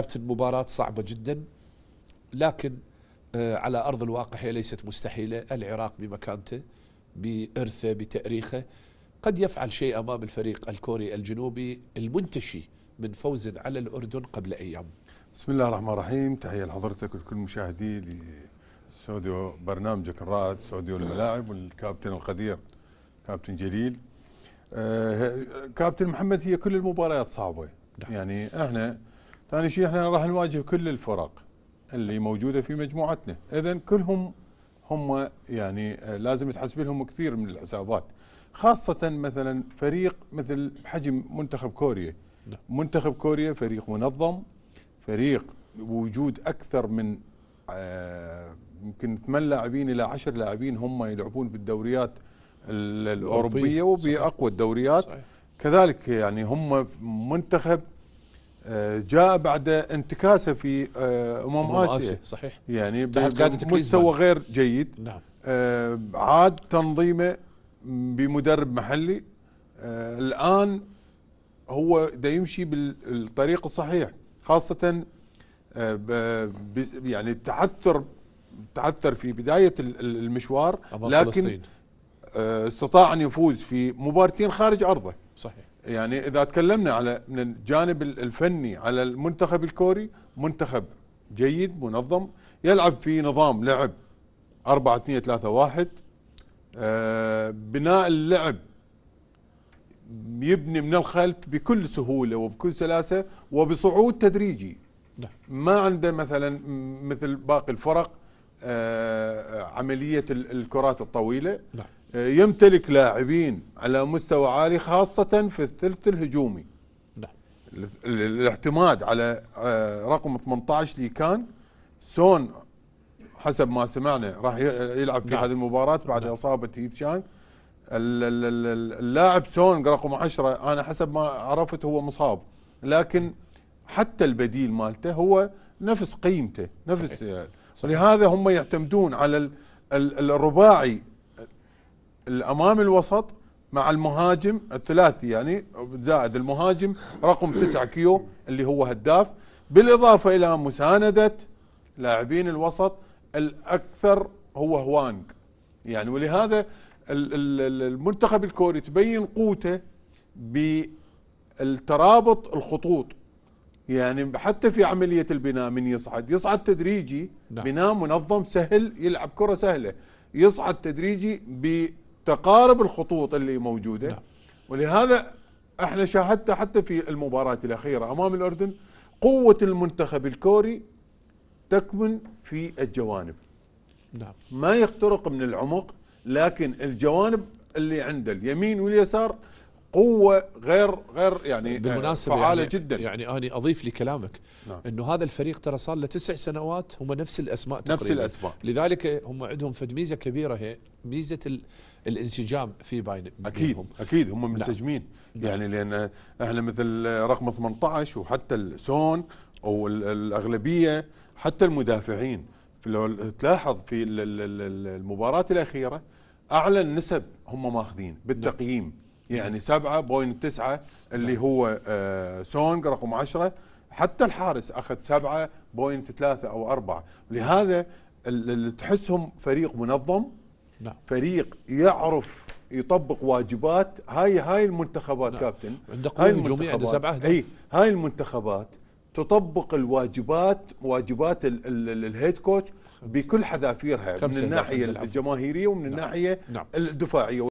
كابتن المباراة صعبة جدا لكن آه، على أرض الواقع هي ليست مستحيلة العراق بمكانته بإرثه بتأريخه قد يفعل شيء أمام الفريق الكوري الجنوبي المنتشي من فوز على الأردن قبل أيام بسم الله الرحمن الرحيم تحية لحضرتك ولكل مشاهدي لسعوديو برنامجك الرائد سعوديو الملاعب والكابتن القدير كابتن جليل آه، كابتن محمد هي كل المباريات صعبة نعم. يعني احنا ثاني شيء احنا راح نواجه كل الفرق اللي موجوده في مجموعتنا اذا كلهم هم يعني آه، لازم تحسب لهم كثير من الحسابات خاصه مثلا فريق مثل حجم منتخب كوريا نعم. منتخب كوريا فريق منظم فريق بوجود اكثر من آه، يمكن ثمان لاعبين الى عشر لاعبين هم يلعبون بالدوريات الاوروبيه وباقوى الدوريات صحيح. كذلك يعني هم منتخب جاء بعد انتكاسه في آه، أمم, امم اسيا, آسيا صحيح يعني بمستوى غير جيد نعم آه، عاد تنظيمه بمدرب محلي آه، الان هو دا يمشي بالطريق الصحيح خاصه يعني تعثر تعثر في بدايه المشوار لكن استطاع ان يفوز في مبارتين خارج ارضه صحيح يعني اذا تكلمنا على من الجانب الفني على المنتخب الكوري منتخب جيد منظم يلعب في نظام لعب 4 2 3 1 بناء اللعب يبني من الخلف بكل سهوله وبكل سلاسه وبصعود تدريجي نعم. ما عنده مثلا مثل باقي الفرق آه، عمليه الكرات الطويله نعم. يمتلك لاعبين على مستوى عالي خاصة في الثلث الهجومي نعم الاعتماد على آه، رقم 18 اللي كان سون حسب ما سمعنا راح يلعب في نعم. هذه المباراة بعد لا. نعم. إصابة هيتشان اللاعب سون رقم 10 أنا حسب ما عرفت هو مصاب لكن حتى البديل مالته هو نفس قيمته نفس صحيح. يعني. صحيح. لهذا هم يعتمدون على الرباعي الامام الوسط مع المهاجم الثلاثي يعني زائد المهاجم رقم 9 كيو اللي هو هداف بالاضافه الى مسانده لاعبين الوسط الاكثر هو هوانغ يعني ولهذا المنتخب الكوري تبين قوته بالترابط الخطوط يعني حتى في عملية البناء من يصعد يصعد تدريجي نعم. بناء منظم سهل يلعب كرة سهلة يصعد تدريجي ب تقارب الخطوط اللي موجوده نعم. ولهذا احنا شاهدت حتى في المباراه الاخيره امام الاردن قوه المنتخب الكوري تكمن في الجوانب نعم ما يخترق من العمق لكن الجوانب اللي عنده اليمين واليسار قوه غير غير يعني آه، بالمناسبه يعني فعاله يعني جدا يعني انا اضيف لكلامك نعم. انه هذا الفريق ترى صار له تسع سنوات هم نفس الاسماء تقريبا نفس الاسماء لذلك هم عندهم فد ميزه كبيره هي ميزه ال الانسجام في باين اكيد بينهم. اكيد هم نعم. منسجمين نعم. يعني لان احنا مثل رقم 18 وحتى السون او الاغلبيه حتى المدافعين لو تلاحظ في المباراه الاخيره اعلى النسب هم ماخذين بالتقييم نعم. يعني 7.9 اللي نعم. هو آه، سونج رقم 10 حتى الحارس اخذ 7.3 او 4 لهذا اللي تحسهم فريق منظم نعم. فريق يعرف يطبق واجبات هاي هاي المنتخبات نعم. كابتن هاي المنتخبات نعم. اي هاي المنتخبات تطبق الواجبات واجبات الهيد كوتش بكل حذافيرها من الناحيه الجماهيريه ومن نعم. الناحيه نعم. الدفاعيه